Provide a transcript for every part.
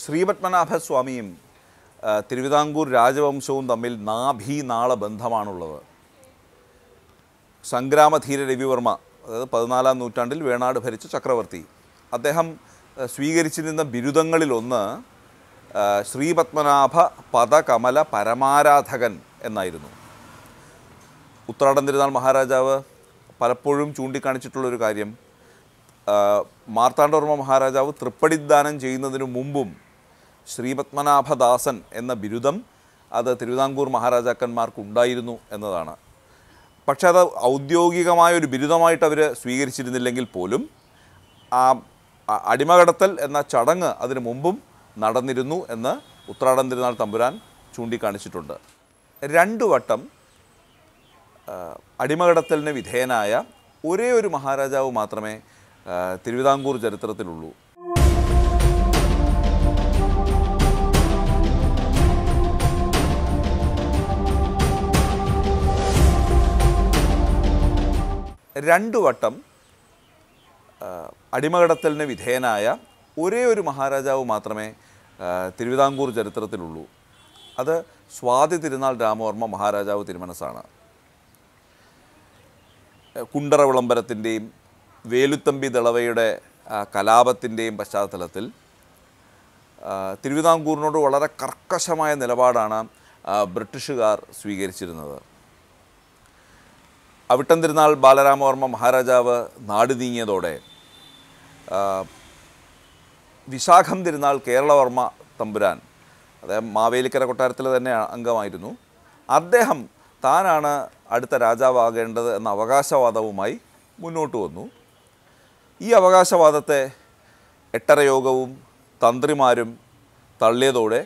ശ്രീപത്മനാഭസ്വാമിയും തിരുവിതാംകൂർ രാജവംശവും തമ്മിൽ നാഭീനാള ബന്ധമാണുള്ളത് സംഗ്രാമധീര രവിവർമ്മ അതായത് പതിനാലാം നൂറ്റാണ്ടിൽ വേണാട് ഭരിച്ച ചക്രവർത്തി അദ്ദേഹം സ്വീകരിച്ചിരുന്ന ബിരുദങ്ങളിലൊന്ന് ശ്രീപത്മനാഭ പദകമല പരമാരാധകൻ എന്നായിരുന്നു ഉത്രാടം തിരുനാൾ മഹാരാജാവ് പലപ്പോഴും ചൂണ്ടിക്കാണിച്ചിട്ടുള്ളൊരു കാര്യം മാർത്താണ്ഡവർമ്മ മഹാരാജാവ് തൃപ്പടിദാനം ചെയ്യുന്നതിനു മുമ്പും ശ്രീപത്മനാഭദാസൻ എന്ന ബിരുദം അത് തിരുവിതാംകൂർ മഹാരാജാക്കന്മാർക്ക് ഉണ്ടായിരുന്നു എന്നതാണ് പക്ഷേ അത് ഔദ്യോഗികമായ ഒരു ബിരുദമായിട്ട് അവർ സ്വീകരിച്ചിരുന്നില്ലെങ്കിൽ പോലും ആ അടിമകടത്തൽ എന്ന ചടങ്ങ് അതിനു മുമ്പും നടന്നിരുന്നു എന്ന് ഉത്രാടം തിരുനാൾ തമ്പുരാൻ ചൂണ്ടിക്കാണിച്ചിട്ടുണ്ട് രണ്ടു വട്ടം അടിമകടത്തലിന് വിധേയനായ ഒരേ ഒരു മഹാരാജാവ് മാത്രമേ തിരുവിതാംകൂർ ചരിത്രത്തിലുള്ളൂ രണ്ടു വട്ടം അടിമകടത്തലിന് വിധേയനായ ഒരേ ഒരു മഹാരാജാവ് മാത്രമേ തിരുവിതാംകൂർ ചരിത്രത്തിലുള്ളൂ അത് സ്വാതി തിരുനാൾ രാമവർമ്മ മഹാരാജാവ് തിരുമനസാണ് കുണ്ടറ വിളംബരത്തിൻ്റെയും വേലുത്തമ്പി ദളവയുടെ കലാപത്തിൻ്റെയും പശ്ചാത്തലത്തിൽ തിരുവിതാംകൂറിനോട് വളരെ കർക്കശമായ നിലപാടാണ് ബ്രിട്ടീഷുകാർ സ്വീകരിച്ചിരുന്നത് അവിട്ടം തിരുനാൾ ബാലരാമവർമ്മ മഹാരാജാവ് നാട് നീങ്ങിയതോടെ വിശാഖം തിരുനാൾ കേരളവർമ്മ തമ്പുരാൻ അദ്ദേഹം മാവേലിക്കര കൊട്ടാരത്തിലെ തന്നെ അംഗമായിരുന്നു അദ്ദേഹം താനാണ് അടുത്ത രാജാവാകേണ്ടത് എന്ന അവകാശവാദവുമായി മുന്നോട്ട് വന്നു ഈ അവകാശവാദത്തെ എട്ടരയോഗവും തന്ത്രിമാരും തള്ളിയതോടെ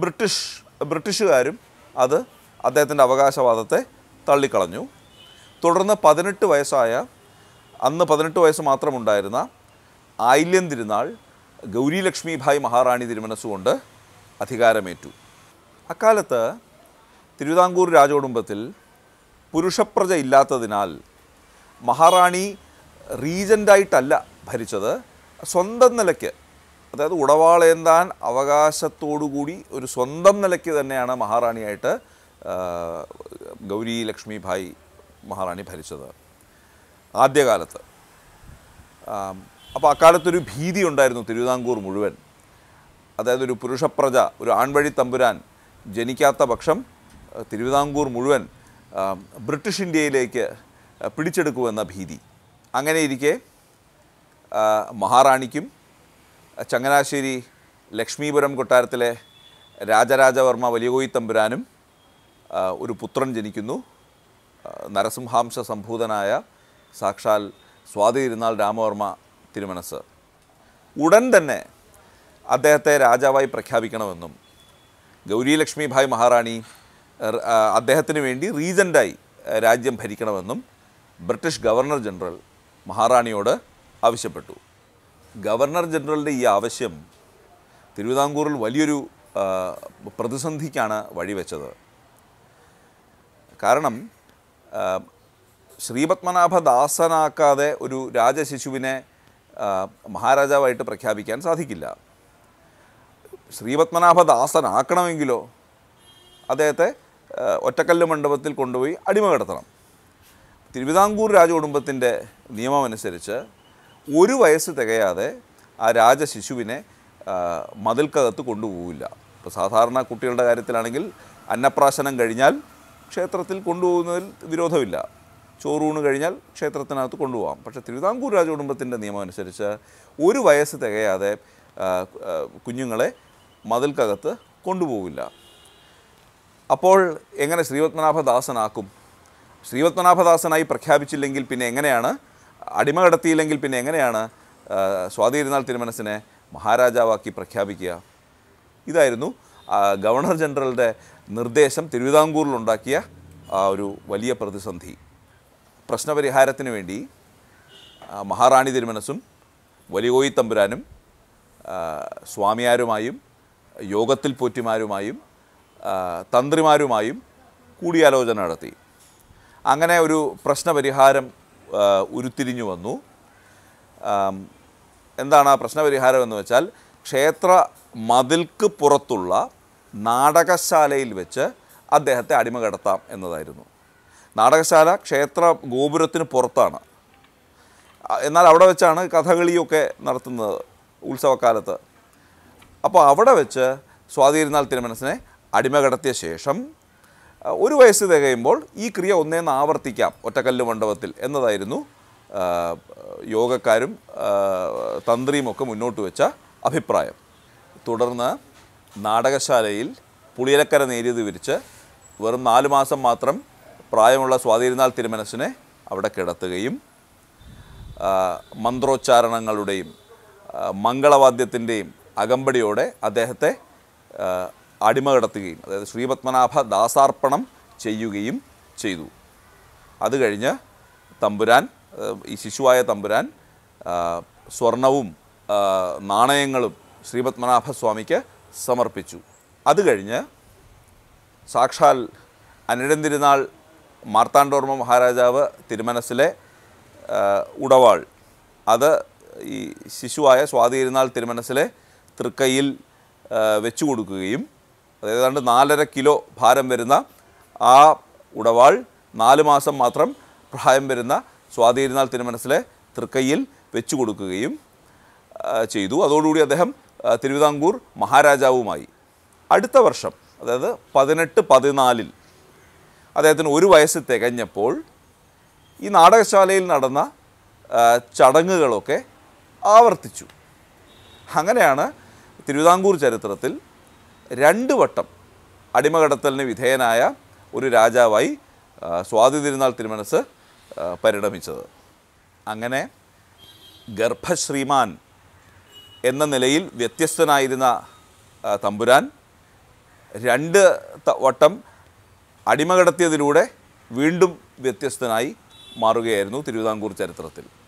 ബ്രിട്ടീഷ് ബ്രിട്ടീഷുകാരും അത് അദ്ദേഹത്തിൻ്റെ അവകാശവാദത്തെ തള്ളിക്കളഞ്ഞു തുടർന്ന് പതിനെട്ട് വയസ്സായ അന്ന് പതിനെട്ട് വയസ്സ് മാത്രമുണ്ടായിരുന്ന ആയില്യം തിരുനാൾ ഗൗരി ലക്ഷ്മിഭായ് മഹാറാണി തിരുമനസ്സുകൊണ്ട് അധികാരമേറ്റു അക്കാലത്ത് തിരുവിതാംകൂർ രാജകുടുംബത്തിൽ പുരുഷപ്രജ ഇല്ലാത്തതിനാൽ മഹാറാണി റീജൻ്റായിട്ടല്ല ഭരിച്ചത് സ്വന്തം നിലയ്ക്ക് അതായത് ഉടവാളേന്താൻ അവകാശത്തോടുകൂടി ഒരു സ്വന്തം നിലയ്ക്ക് തന്നെയാണ് മഹാറാണിയായിട്ട് ഗൗരി ലക്ഷ്മി ഭായ് മഹാറാണി ഭരിച്ചത് ആദ്യകാലത്ത് അപ്പോൾ അക്കാലത്തൊരു ഭീതി ഉണ്ടായിരുന്നു തിരുവിതാംകൂർ മുഴുവൻ അതായത് ഒരു പുരുഷപ്രജ ഒരു ആൺവഴി തമ്പുരാൻ ജനിക്കാത്ത പക്ഷം തിരുവിതാംകൂർ മുഴുവൻ ബ്രിട്ടീഷ് ഇന്ത്യയിലേക്ക് പിടിച്ചെടുക്കുമെന്ന ഭീതി അങ്ങനെ ഇരിക്കെ മഹാറാണിക്കും ചങ്ങനാശ്ശേരി ലക്ഷ്മീപുരം കൊട്ടാരത്തിലെ രാജരാജവർമ്മ വലിയകോയി തമ്പുരാനും ഒരു പുത്രൻ ജനിക്കുന്നു നരസിംഹാംശ സംഭൂതനായ സാക്ഷാൽ സ്വാതി ഇരുന്നാൾ രാമവർമ്മ തിരുമനസ് ഉടൻ തന്നെ അദ്ദേഹത്തെ രാജാവായി പ്രഖ്യാപിക്കണമെന്നും ഗൗരി ലക്ഷ്മിഭായ് മഹാറാണി അദ്ദേഹത്തിന് വേണ്ടി റീജൻ്റായി രാജ്യം ഭരിക്കണമെന്നും ബ്രിട്ടീഷ് ഗവർണർ ജനറൽ മഹാറാണിയോട് ആവശ്യപ്പെട്ടു ഗവർണർ ജനറലിൻ്റെ ഈ ആവശ്യം തിരുവിതാംകൂറിൽ വലിയൊരു പ്രതിസന്ധിക്കാണ് വഴിവെച്ചത് കാരണം ശ്രീപത്മനാഭദാസനാക്കാതെ ഒരു രാജശിശുവിനെ മഹാരാജാവായിട്ട് പ്രഖ്യാപിക്കാൻ സാധിക്കില്ല ശ്രീപത്മനാഭദാസനാക്കണമെങ്കിലോ അദ്ദേഹത്തെ ഒറ്റക്കല്ല് മണ്ഡപത്തിൽ കൊണ്ടുപോയി അടിമ കിടത്തണം തിരുവിതാംകൂർ രാജകുടുംബത്തിൻ്റെ നിയമമനുസരിച്ച് ഒരു വയസ്സ് തികയാതെ ആ രാജശിശുവിനെ മതിൽക്കകത്ത് കൊണ്ടുപോകില്ല ഇപ്പോൾ സാധാരണ കുട്ടികളുടെ കാര്യത്തിലാണെങ്കിൽ അന്നപ്രാശനം കഴിഞ്ഞാൽ ക്ഷേത്രത്തിൽ കൊണ്ടുപോകുന്നതിൽ വിരോധമില്ല ചോറൂണ് കഴിഞ്ഞാൽ ക്ഷേത്രത്തിനകത്ത് കൊണ്ടുപോകാം പക്ഷേ തിരുവിതാംകൂർ രാജകുടുംബത്തിൻ്റെ നിയമം അനുസരിച്ച് ഒരു വയസ്സ് തികയാതെ കുഞ്ഞുങ്ങളെ മതിൽക്കകത്ത് കൊണ്ടുപോകില്ല അപ്പോൾ എങ്ങനെ ശ്രീപത്മനാഭദാസനാക്കും ശ്രീപത്മനാഭദാസനായി പ്രഖ്യാപിച്ചില്ലെങ്കിൽ പിന്നെ എങ്ങനെയാണ് അടിമ കടത്തിയില്ലെങ്കിൽ പിന്നെ എങ്ങനെയാണ് സ്വാതിരുന്നാൾ തിരുമനസിനെ മഹാരാജാവാക്കി പ്രഖ്യാപിക്കുക ഇതായിരുന്നു ഗവർണർ ജനറലിൻ്റെ നിർദ്ദേശം തിരുവിതാംകൂറിലുണ്ടാക്കിയ ഒരു വലിയ പ്രതിസന്ധി പ്രശ്നപരിഹാരത്തിന് വേണ്ടി മഹാറാണി തിരുമനസും വലിയോയി തമ്പുരാനും സ്വാമിയാരുമായും യോഗത്തിൽ പോറ്റിമാരുമായും തന്ത്രിമാരുമായും കൂടിയാലോചന നടത്തി അങ്ങനെ ഒരു പ്രശ്നപരിഹാരം ഉരുത്തിരിഞ്ഞു വന്നു എന്താണ് ആ പ്രശ്നപരിഹാരം എന്ന് വെച്ചാൽ ക്ഷേത്ര മതിൽക്ക് പുറത്തുള്ള നാടകശാലയിൽ വെച്ച് അദ്ദേഹത്തെ അടിമ കടത്താം എന്നതായിരുന്നു നാടകശാല ക്ഷേത്ര ഗോപുരത്തിന് പുറത്താണ് എന്നാൽ അവിടെ വെച്ചാണ് കഥകളിയൊക്കെ നടത്തുന്നത് ഉത്സവക്കാലത്ത് അപ്പോൾ അവിടെ വെച്ച് സ്വാതിയിരുന്നാൽ തിരുമനസിനെ അടിമ കടത്തിയ ശേഷം ഒരു വയസ്സ് തികയുമ്പോൾ ഈ ക്രിയ ഒന്നേന്ന് ആവർത്തിക്കാം ഒറ്റക്കല്ല് മണ്ഡപത്തിൽ എന്നതായിരുന്നു യോഗക്കാരും തന്ത്രിയുമൊക്കെ മുന്നോട്ട് വെച്ച അഭിപ്രായം തുടർന്ന് നാടകശാലയിൽ പുളിയലക്കര നേരിയത് വിരിച്ച് വെറും നാല് മാസം മാത്രം പ്രായമുള്ള സ്വാതിരുന്നാൾ തിരുമനസിനെ അവിടെ കിടത്തുകയും മന്ത്രോച്ചാരണങ്ങളുടെയും മംഗളവാദ്യത്തിൻ്റെയും അകമ്പടിയോടെ അദ്ദേഹത്തെ അടിമ കടത്തുകയും അതായത് ശ്രീപത്മനാഭ ദാസാർപ്പണം ചെയ്യുകയും ചെയ്തു അത് കഴിഞ്ഞ് തമ്പുരാൻ ഈ ശിശുവായ തമ്പുരാൻ സ്വർണവും നാണയങ്ങളും സ്വാമിക്ക് സമർപ്പിച്ചു അത് കഴിഞ്ഞ് സാക്ഷാൽ അനിഴന്തിരുന്നാൾ മാർത്താണ്ഡോർമ്മ മഹാരാജാവ് തിരുമനസിലെ ഉടവാൾ അത് ഈ ശിശുവായ സ്വാതിരുന്നാൾ തിരുമനസിലെ തൃക്കയിൽ വെച്ചു കൊടുക്കുകയും അതായത് ഏതാണ്ട് നാലര കിലോ ഭാരം വരുന്ന ആ ഉടവാൾ നാല് മാസം മാത്രം പ്രായം വരുന്ന സ്വാതിയിരുന്നാൾ തിരുമനസിലെ തൃക്കൈയിൽ വെച്ചു കൊടുക്കുകയും ചെയ്തു അതോടുകൂടി അദ്ദേഹം തിരുവിതാംകൂർ മഹാരാജാവുമായി അടുത്ത വർഷം അതായത് പതിനെട്ട് പതിനാലിൽ അദ്ദേഹത്തിന് ഒരു വയസ്സ് തികഞ്ഞപ്പോൾ ഈ നാടകശാലയിൽ നടന്ന ചടങ്ങുകളൊക്കെ ആവർത്തിച്ചു അങ്ങനെയാണ് തിരുവിതാംകൂർ ചരിത്രത്തിൽ രണ്ട് വട്ടം അടിമകടത്തലിന് വിധേയനായ ഒരു രാജാവായി സ്വാതി തിരുനാൾ തിരുമനസ് പരിണമിച്ചത് അങ്ങനെ ഗർഭശ്രീമാൻ എന്ന നിലയിൽ വ്യത്യസ്തനായിരുന്ന തമ്പുരാൻ രണ്ട് വട്ടം അടിമകടത്തിയതിലൂടെ വീണ്ടും വ്യത്യസ്തനായി മാറുകയായിരുന്നു തിരുവിതാംകൂർ ചരിത്രത്തിൽ